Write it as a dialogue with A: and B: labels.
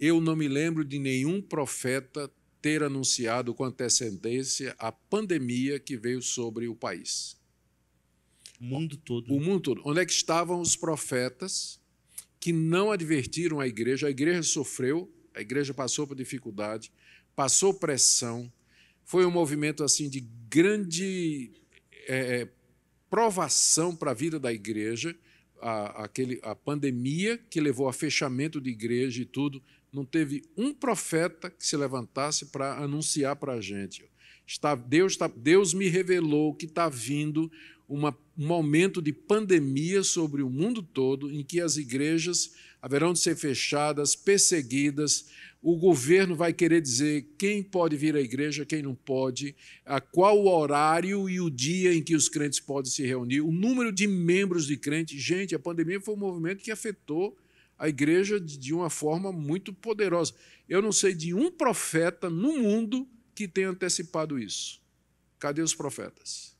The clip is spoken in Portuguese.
A: Eu não me lembro de nenhum profeta ter anunciado com antecedência a pandemia que veio sobre o país. O mundo todo. O né? mundo todo. Onde é que estavam os profetas que não advertiram a igreja? A igreja sofreu, a igreja passou por dificuldade, passou pressão. Foi um movimento assim de grande é, provação para a vida da igreja a, aquele, a pandemia que levou a fechamento de igreja e tudo, não teve um profeta que se levantasse para anunciar para a gente. Está, Deus, está, Deus me revelou que está vindo uma, um momento de pandemia sobre o mundo todo, em que as igrejas haverão de ser fechadas, perseguidas, o governo vai querer dizer quem pode vir à igreja, quem não pode, a qual o horário e o dia em que os crentes podem se reunir, o número de membros de crentes. Gente, a pandemia foi um movimento que afetou a igreja de uma forma muito poderosa. Eu não sei de um profeta no mundo que tenha antecipado isso. Cadê os profetas?